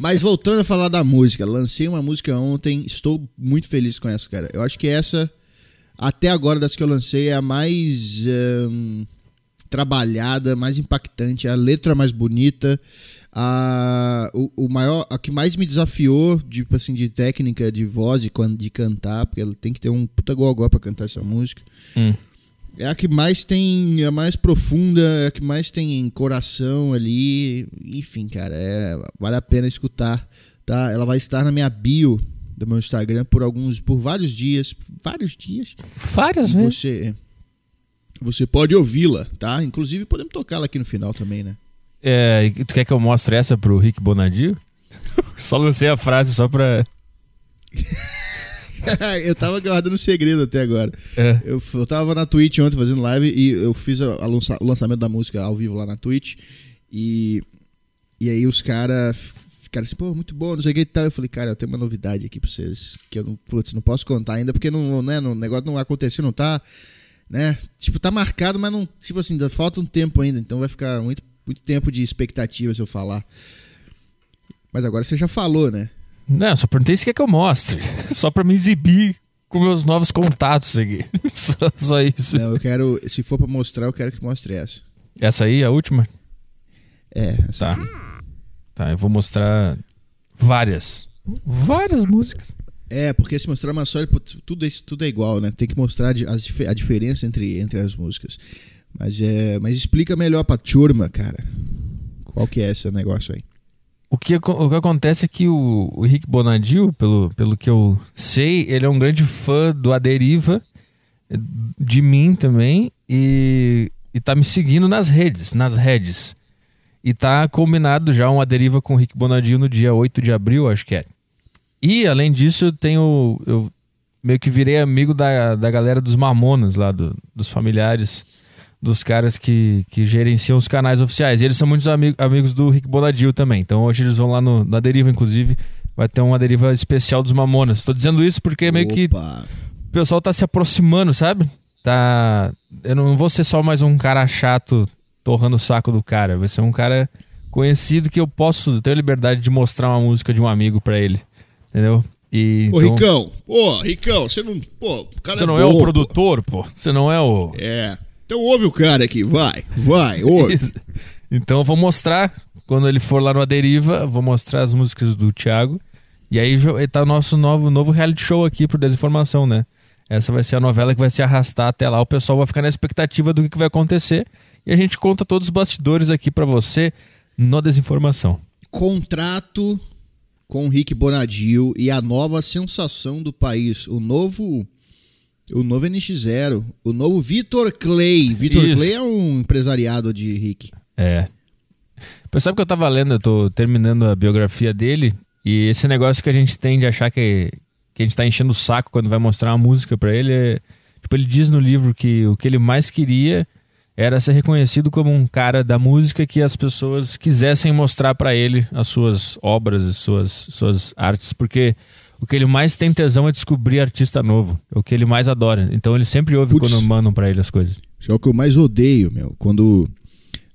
Mas voltando a falar da música, lancei uma música ontem, estou muito feliz com essa, cara. Eu acho que essa, até agora das que eu lancei, é a mais um, trabalhada, mais impactante, é a letra mais bonita, a, o, o, maior, a que mais me desafiou, de tipo assim, de técnica, de voz, de, de cantar, porque ela tem que ter um puta gogó pra cantar essa música. Hum é a que mais tem, é a mais profunda, é a que mais tem coração ali. Enfim, cara, é, vale a pena escutar, tá? Ela vai estar na minha bio do meu Instagram por alguns, por vários dias, vários dias. Várias vezes. Você, você pode ouvi-la, tá? Inclusive podemos tocá-la aqui no final também, né? É, tu quer que eu mostre essa pro Rick Bonadio? só lancei a frase só pra. eu tava guardando um segredo até agora. É. Eu, eu tava na Twitch ontem fazendo live e eu fiz a, a lança, o lançamento da música ao vivo lá na Twitch. E, e aí os caras ficaram assim, pô, muito bom, não sei o que e tal. Eu falei, cara, eu tenho uma novidade aqui pra vocês. Que eu não, putz, não posso contar ainda, porque não, né, o negócio não aconteceu, não tá. Né? Tipo, tá marcado, mas não. Tipo assim, ainda falta um tempo ainda, então vai ficar muito, muito tempo de expectativa se eu falar. Mas agora você já falou, né? Não, só perguntei se quer que eu mostre. Só para me exibir com meus novos contatos aqui. Só, só isso. Não, eu quero. Se for para mostrar, eu quero que mostre essa. Essa aí, a última? É, essa tá. Aqui. Tá, eu vou mostrar várias. Várias músicas. É, porque se mostrar uma só, tudo, é tudo é igual, né? Tem que mostrar a, diferença entre, entre as músicas. Mas, é, mas explica melhor pra turma, cara. Qual que é esse negócio aí? O que, o que acontece é que o, o Rick Bonadil, pelo, pelo que eu sei, ele é um grande fã do Aderiva de mim também, e, e tá me seguindo nas redes, nas redes. E tá combinado já uma deriva com o Rick Bonadil no dia 8 de abril, acho que é. E, além disso, eu tenho... Eu meio que virei amigo da, da galera dos Mamonas lá, do, dos familiares dos caras que, que gerenciam os canais oficiais. E eles são muitos ami amigos do Rick Bonadil também. Então hoje eles vão lá no, na Deriva, inclusive. Vai ter uma deriva especial dos Mamonas. Estou dizendo isso porque é meio Opa. que o pessoal tá se aproximando, sabe? Tá. Eu não vou ser só mais um cara chato torrando o saco do cara. Vai ser um cara conhecido que eu posso ter a liberdade de mostrar uma música de um amigo para ele. Entendeu? E, Ô, então Ricão, pô, Ricão, você não. Pô, o cara você é não bom, é o produtor, pô. Você não é o. É. Então ouve o cara aqui, vai, vai, ouve. então eu vou mostrar, quando ele for lá no Aderiva, vou mostrar as músicas do Thiago. E aí tá o nosso novo, novo reality show aqui pro Desinformação, né? Essa vai ser a novela que vai se arrastar até lá. O pessoal vai ficar na expectativa do que, que vai acontecer. E a gente conta todos os bastidores aqui para você no Desinformação. Contrato com Rick Bonadil e a nova sensação do país. O novo o novo NX0. O novo Vitor Clay. Vitor Clay é um empresariado de Rick. É. Pois sabe que eu tava lendo, eu tô terminando a biografia dele. E esse negócio que a gente tem de achar que, que a gente tá enchendo o saco quando vai mostrar uma música para ele. É, tipo, ele diz no livro que o que ele mais queria era ser reconhecido como um cara da música que as pessoas quisessem mostrar para ele as suas obras, as suas, suas artes, porque o que ele mais tem tesão é descobrir artista novo. É o que ele mais adora. Então ele sempre ouve Puts, quando mandam para ele as coisas. Isso é o que eu mais odeio, meu. Quando,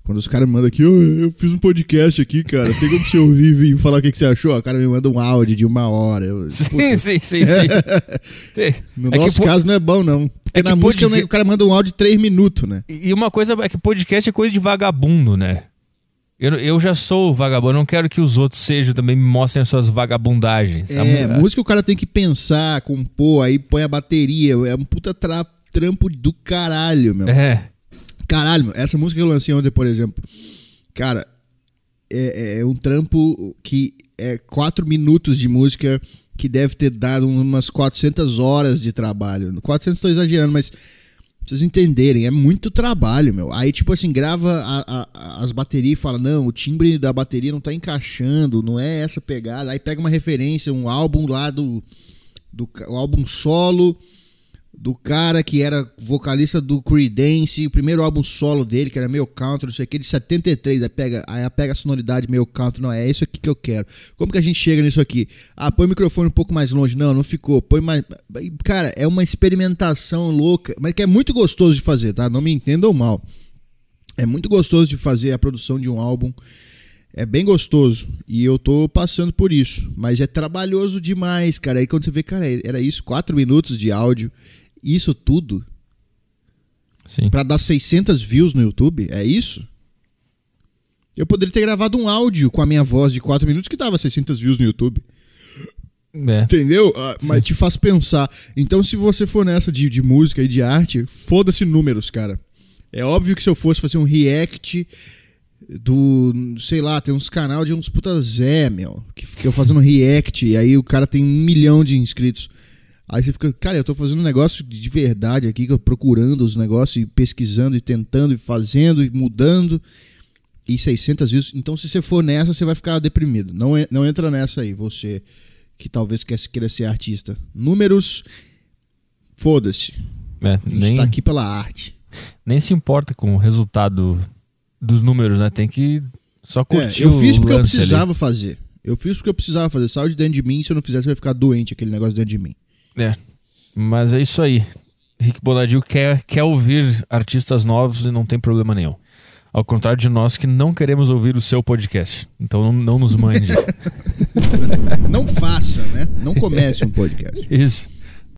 quando os caras mandam aqui, oh, eu fiz um podcast aqui, cara. Tem como você ouvir e falar o que, você achou? O cara me manda um áudio de uma hora. Eu, sim, sim, sim, sim, No é nosso que, caso não é bom, não. Porque é na música o cara manda um áudio de três minutos, né? E uma coisa é que podcast é coisa de vagabundo, né? Eu, eu já sou vagabundo, não quero que os outros sejam também me mostrem as suas vagabundagens. É, a música o cara tem que pensar, compor, aí põe a bateria. É um puta tra trampo do caralho, meu. É. Caralho, meu. essa música que eu lancei ontem, por exemplo. Cara, é, é, é um trampo que é quatro minutos de música que deve ter dado umas 400 horas de trabalho. 400 estou exagerando, mas vocês entenderem, é muito trabalho, meu. Aí, tipo assim, grava a, a, as baterias e fala: não, o timbre da bateria não tá encaixando, não é essa pegada. Aí pega uma referência, um álbum lá do. do o álbum solo do cara que era vocalista do Creedence, o primeiro álbum solo dele, que era meio country, não sei o que, de 73, aí pega, aí pega a sonoridade meio country, não, é isso aqui que eu quero. Como que a gente chega nisso aqui? Ah, põe o microfone um pouco mais longe, não, não ficou, põe mais... Cara, é uma experimentação louca, mas que é muito gostoso de fazer, tá? Não me entendam mal. É muito gostoso de fazer a produção de um álbum, é bem gostoso. E eu tô passando por isso. Mas é trabalhoso demais, cara. Aí quando você vê, cara, era isso, quatro minutos de áudio isso tudo para dar 600 views no YouTube? É isso? Eu poderia ter gravado um áudio com a minha voz de 4 minutos que dava 600 views no YouTube. É. Entendeu? Ah, mas te faz pensar. Então, se você for nessa de, de música e de arte, foda-se números, cara. É óbvio que se eu fosse fazer um react do. Sei lá, tem uns canal de uns puta Zé, meu. Que, que eu fazendo react e aí o cara tem um milhão de inscritos. Aí você fica, cara, eu tô fazendo um negócio de verdade aqui, procurando os negócios e pesquisando e tentando e fazendo e mudando. E 600 views. Então, se você for nessa, você vai ficar deprimido. Não, não entra nessa aí, você que talvez queira ser artista. Números, foda-se. É, nem, a gente tá aqui pela arte. Nem se importa com o resultado dos números, né? Tem que só curtir é, Eu fiz o porque eu precisava ali. fazer. Eu fiz porque eu precisava fazer. Saiu de dentro de mim. Se eu não fizesse, eu ia ficar doente aquele negócio dentro de mim. É. Mas é isso aí. Rick Bonadil quer, quer ouvir artistas novos e não tem problema nenhum. Ao contrário de nós que não queremos ouvir o seu podcast. Então não, não nos mande. não faça, né? Não comece um podcast. Isso.